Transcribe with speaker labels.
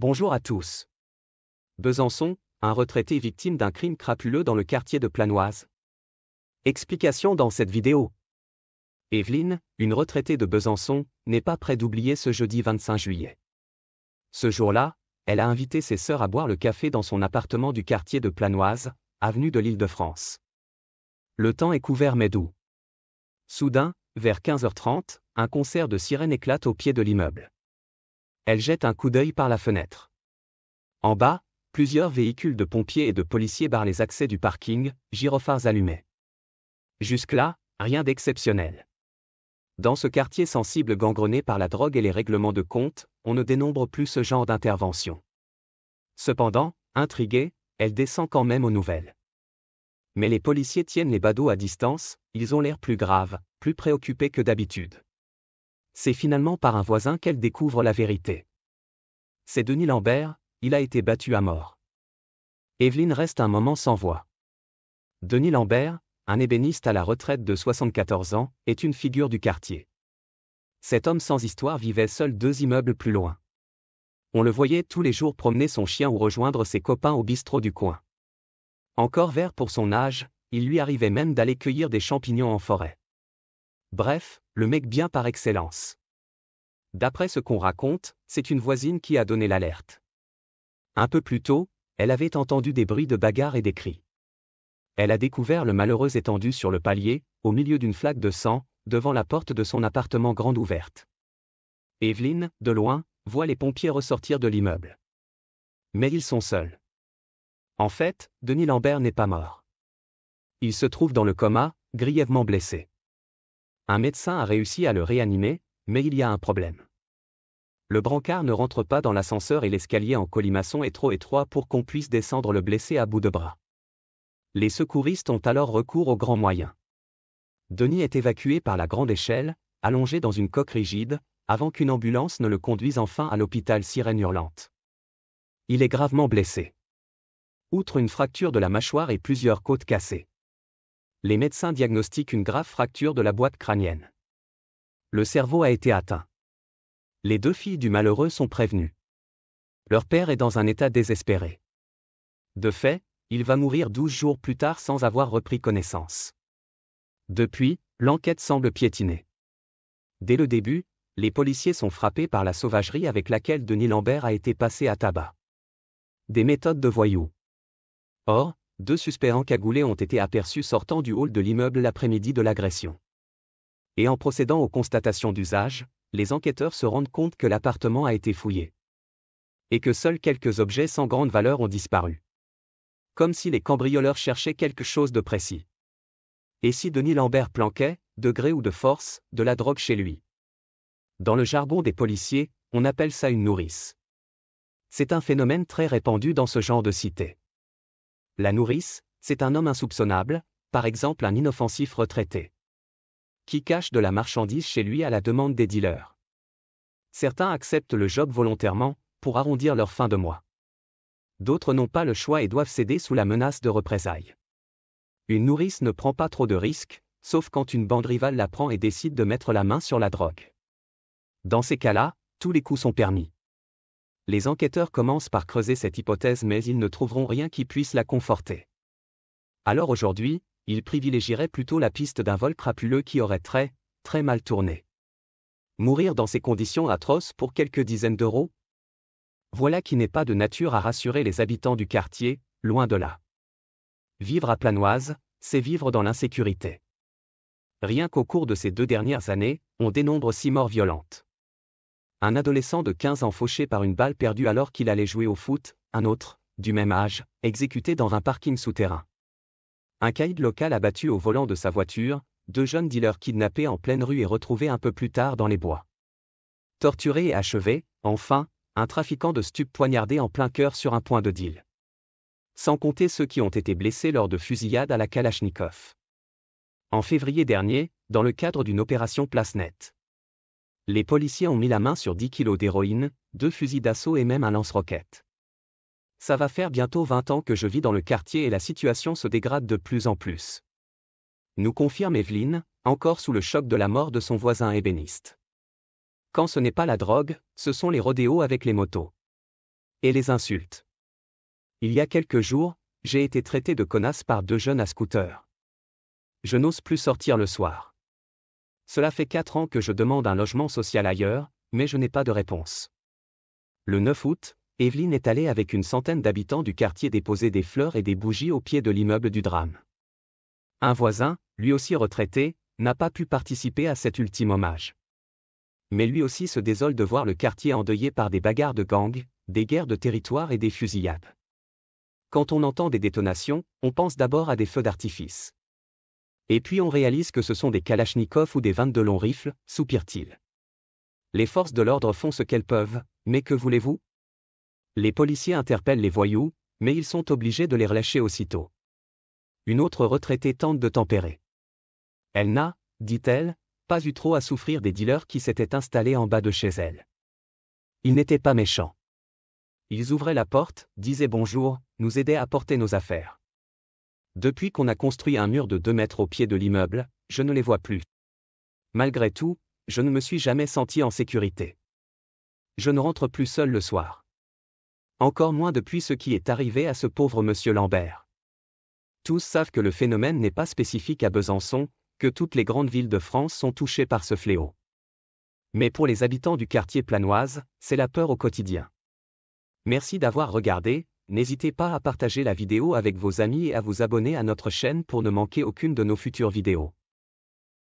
Speaker 1: Bonjour à tous. Besançon, un retraité victime d'un crime crapuleux dans le quartier de Planoise. Explication dans cette vidéo. Evelyne, une retraitée de Besançon, n'est pas près d'oublier ce jeudi 25 juillet. Ce jour-là, elle a invité ses sœurs à boire le café dans son appartement du quartier de Planoise, avenue de l'Île-de-France. Le temps est couvert mais doux. Soudain, vers 15h30, un concert de sirènes éclate au pied de l'immeuble. Elle jette un coup d'œil par la fenêtre. En bas, plusieurs véhicules de pompiers et de policiers barrent les accès du parking, gyrophares allumés. Jusque-là, rien d'exceptionnel. Dans ce quartier sensible gangrené par la drogue et les règlements de compte, on ne dénombre plus ce genre d'intervention. Cependant, intriguée, elle descend quand même aux nouvelles. Mais les policiers tiennent les badauds à distance, ils ont l'air plus graves, plus préoccupés que d'habitude c'est finalement par un voisin qu'elle découvre la vérité. C'est Denis Lambert, il a été battu à mort. Evelyne reste un moment sans voix. Denis Lambert, un ébéniste à la retraite de 74 ans, est une figure du quartier. Cet homme sans histoire vivait seul deux immeubles plus loin. On le voyait tous les jours promener son chien ou rejoindre ses copains au bistrot du coin. Encore vert pour son âge, il lui arrivait même d'aller cueillir des champignons en forêt. Bref, le mec bien par excellence. D'après ce qu'on raconte, c'est une voisine qui a donné l'alerte. Un peu plus tôt, elle avait entendu des bruits de bagarre et des cris. Elle a découvert le malheureux étendu sur le palier, au milieu d'une flaque de sang, devant la porte de son appartement grande ouverte. Evelyne, de loin, voit les pompiers ressortir de l'immeuble. Mais ils sont seuls. En fait, Denis Lambert n'est pas mort. Il se trouve dans le coma, grièvement blessé. Un médecin a réussi à le réanimer, mais il y a un problème. Le brancard ne rentre pas dans l'ascenseur et l'escalier en colimaçon est trop étroit pour qu'on puisse descendre le blessé à bout de bras. Les secouristes ont alors recours aux grands moyens. Denis est évacué par la grande échelle, allongé dans une coque rigide, avant qu'une ambulance ne le conduise enfin à l'hôpital Sirène Hurlante. Il est gravement blessé. Outre une fracture de la mâchoire et plusieurs côtes cassées les médecins diagnostiquent une grave fracture de la boîte crânienne. Le cerveau a été atteint. Les deux filles du malheureux sont prévenues. Leur père est dans un état désespéré. De fait, il va mourir douze jours plus tard sans avoir repris connaissance. Depuis, l'enquête semble piétiner. Dès le début, les policiers sont frappés par la sauvagerie avec laquelle Denis Lambert a été passé à tabac. Des méthodes de voyous. Or, deux suspects encagoulés ont été aperçus sortant du hall de l'immeuble l'après-midi de l'agression. Et en procédant aux constatations d'usage, les enquêteurs se rendent compte que l'appartement a été fouillé. Et que seuls quelques objets sans grande valeur ont disparu. Comme si les cambrioleurs cherchaient quelque chose de précis. Et si Denis Lambert planquait, de gré ou de force, de la drogue chez lui Dans le jargon des policiers, on appelle ça une nourrice. C'est un phénomène très répandu dans ce genre de cité. La nourrice, c'est un homme insoupçonnable, par exemple un inoffensif retraité. Qui cache de la marchandise chez lui à la demande des dealers. Certains acceptent le job volontairement, pour arrondir leur fin de mois. D'autres n'ont pas le choix et doivent céder sous la menace de représailles. Une nourrice ne prend pas trop de risques, sauf quand une bande rivale la prend et décide de mettre la main sur la drogue. Dans ces cas-là, tous les coups sont permis les enquêteurs commencent par creuser cette hypothèse mais ils ne trouveront rien qui puisse la conforter. Alors aujourd'hui, ils privilégieraient plutôt la piste d'un vol crapuleux qui aurait très, très mal tourné. Mourir dans ces conditions atroces pour quelques dizaines d'euros Voilà qui n'est pas de nature à rassurer les habitants du quartier, loin de là. Vivre à Planoise, c'est vivre dans l'insécurité. Rien qu'au cours de ces deux dernières années, on dénombre six morts violentes un adolescent de 15 ans fauché par une balle perdue alors qu'il allait jouer au foot, un autre, du même âge, exécuté dans un parking souterrain. Un caïd local abattu au volant de sa voiture, deux jeunes dealers kidnappés en pleine rue et retrouvés un peu plus tard dans les bois. Torturé et achevé, enfin, un trafiquant de stupes poignardé en plein cœur sur un point de deal. Sans compter ceux qui ont été blessés lors de fusillades à la Kalachnikov. En février dernier, dans le cadre d'une opération Place Net. Les policiers ont mis la main sur 10 kilos d'héroïne, deux fusils d'assaut et même un lance-roquette. Ça va faire bientôt 20 ans que je vis dans le quartier et la situation se dégrade de plus en plus. Nous confirme Evelyne, encore sous le choc de la mort de son voisin ébéniste. Quand ce n'est pas la drogue, ce sont les rodéos avec les motos. Et les insultes. Il y a quelques jours, j'ai été traité de connasse par deux jeunes à scooter. Je n'ose plus sortir le soir. Cela fait quatre ans que je demande un logement social ailleurs, mais je n'ai pas de réponse. Le 9 août, Evelyne est allée avec une centaine d'habitants du quartier déposer des fleurs et des bougies au pied de l'immeuble du drame. Un voisin, lui aussi retraité, n'a pas pu participer à cet ultime hommage. Mais lui aussi se désole de voir le quartier endeuillé par des bagarres de gangs, des guerres de territoire et des fusillades. Quand on entend des détonations, on pense d'abord à des feux d'artifice. Et puis on réalise que ce sont des kalachnikovs ou des 22 longs rifles, soupire-t-il. Les forces de l'ordre font ce qu'elles peuvent, mais que voulez-vous Les policiers interpellent les voyous, mais ils sont obligés de les relâcher aussitôt. Une autre retraitée tente de tempérer. Elle n'a, dit-elle, pas eu trop à souffrir des dealers qui s'étaient installés en bas de chez elle. Ils n'étaient pas méchants. Ils ouvraient la porte, disaient bonjour, nous aidaient à porter nos affaires. Depuis qu'on a construit un mur de 2 mètres au pied de l'immeuble, je ne les vois plus. Malgré tout, je ne me suis jamais senti en sécurité. Je ne rentre plus seul le soir. Encore moins depuis ce qui est arrivé à ce pauvre monsieur Lambert. Tous savent que le phénomène n'est pas spécifique à Besançon, que toutes les grandes villes de France sont touchées par ce fléau. Mais pour les habitants du quartier planoise, c'est la peur au quotidien. Merci d'avoir regardé, n'hésitez pas à partager la vidéo avec vos amis et à vous abonner à notre chaîne pour ne manquer aucune de nos futures vidéos.